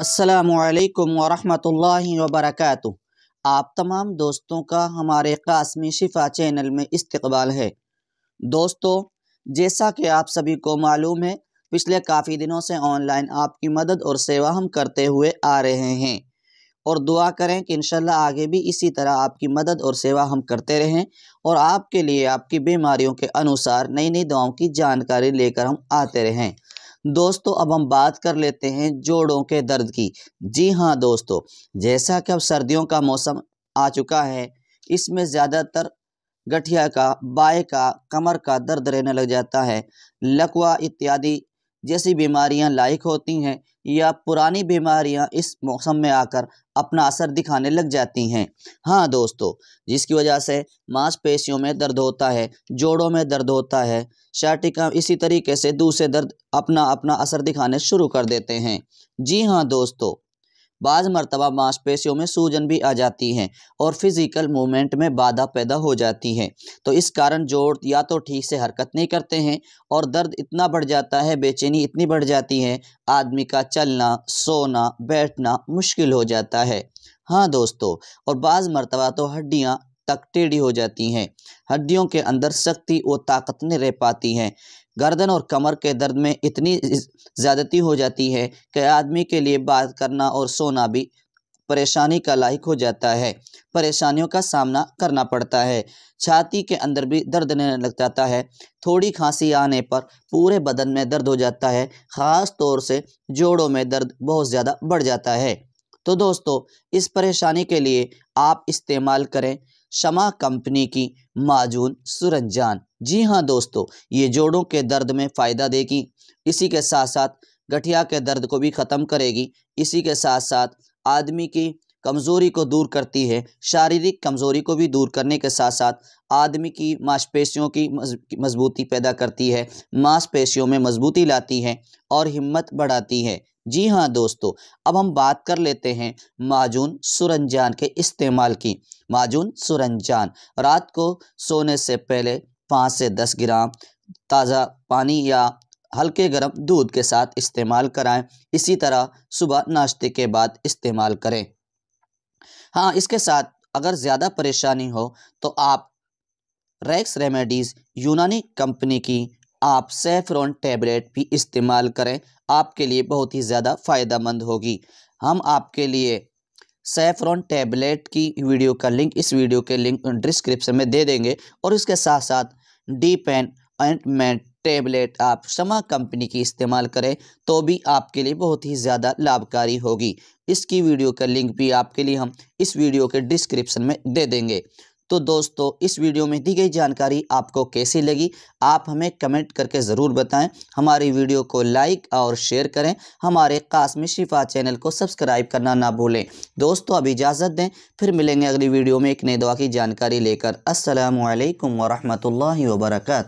असलकम वरहमल वर्क आप तमाम दोस्तों का हमारे कासमी शिफा चैनल में इस्तबाल है दोस्तों जैसा कि आप सभी को मालूम है पिछले काफ़ी दिनों से ऑनलाइन आपकी मदद और सेवा हम करते हुए आ रहे हैं और दुआ करें कि इन आगे भी इसी तरह आपकी मदद और सेवा हम करते रहें और आपके लिए आपकी बीमारियों के अनुसार नई नई दवाओं की जानकारी लेकर हम आते रहें दोस्तों अब हम बात कर लेते हैं जोड़ों के दर्द की जी हाँ दोस्तों जैसा कि अब सर्दियों का मौसम आ चुका है इसमें ज़्यादातर गठिया का बाएं का कमर का दर्द रहने लग जाता है लकवा इत्यादि जैसी बीमारियां लायक होती हैं या पुरानी बीमारियां इस मौसम में आकर अपना असर दिखाने लग जाती हैं हाँ दोस्तों जिसकी वजह से मांसपेशियों में दर्द होता है जोड़ों में दर्द होता है शाटिका इसी तरीके से दूसरे दर्द अपना अपना असर दिखाने शुरू कर देते हैं जी हाँ दोस्तों बाज़ मरतबा मांसपेशियों में सूजन भी आ जाती है और फिज़िकल मूवमेंट में बाधा पैदा हो जाती है तो इस कारण जोड़ या तो ठीक से हरकत नहीं करते हैं और दर्द इतना बढ़ जाता है बेचैनी इतनी बढ़ जाती है आदमी का चलना सोना बैठना मुश्किल हो जाता है हाँ दोस्तों और बाज़ मरतबा तो हड्डियाँ तक टेढ़ी हो जाती हैं हड्डियों के अंदर सख्ती व ताकत नहीं रह पाती हैं गर्दन और कमर के दर्द में इतनी ज़्यादती हो जाती है कि आदमी के लिए बात करना और सोना भी परेशानी का लायक हो जाता है परेशानियों का सामना करना पड़ता है छाती के अंदर भी दर्द रहने लग जाता है थोड़ी खांसी आने पर पूरे बदन में दर्द हो जाता है ख़ास तौर से जोड़ों में दर्द बहुत ज़्यादा बढ़ जाता है तो दोस्तों इस परेशानी के लिए आप इस्तेमाल करें शमा कंपनी की माजून सुरंजान जी हाँ दोस्तों ये जोड़ों के दर्द में फ़ायदा देगी इसी के साथ साथ गठिया के दर्द को भी ख़त्म करेगी इसी के साथ साथ आदमी की कमज़ोरी को दूर करती है शारीरिक कमज़ोरी को भी दूर करने के साथ साथ आदमी की मांसपेशियों की मजबूती पैदा करती है मांसपेशियों में मजबूती लाती है और हिम्मत बढ़ाती है जी हाँ दोस्तों अब हम बात कर लेते हैं माजून सुरंजान के इस्तेमाल की माजून सुरंजान रात को सोने से पहले पाँच से दस ग्राम ताज़ा पानी या हल्के गर्म दूध के साथ इस्तेमाल कराएं इसी तरह सुबह नाश्ते के बाद इस्तेमाल करें हाँ इसके साथ अगर ज़्यादा परेशानी हो तो आप रेक्स रेमेडीज़ यूनानी कंपनी की आप सेफ्रॉन टैबलेट भी इस्तेमाल करें आपके लिए बहुत ही ज़्यादा फ़ायदा मंद होगी हम आपके लिए सेफ्रॉन टैबलेट की वीडियो का लिंक इस वीडियो के लिंक डिस्क्रिप्शन में दे देंगे और इसके साथ साथ डी पेन ऑइंटमेंट टैबलेट आप समा कंपनी की इस्तेमाल करें तो भी आपके लिए बहुत ही ज़्यादा लाभकारी होगी इसकी वीडियो का लिंक भी आपके लिए हम इस वीडियो के डिस्क्रिप्शन में दे देंगे तो दोस्तों इस वीडियो में दी गई जानकारी आपको कैसी लगी आप हमें कमेंट करके ज़रूर बताएं हमारी वीडियो को लाइक और शेयर करें हमारे कासमी शिफा चैनल को सब्सक्राइब करना ना भूलें दोस्तों अब इजाज़त दें फिर मिलेंगे अगली वीडियो में एक नई दवा की जानकारी लेकर असलकम वरहमल वर्का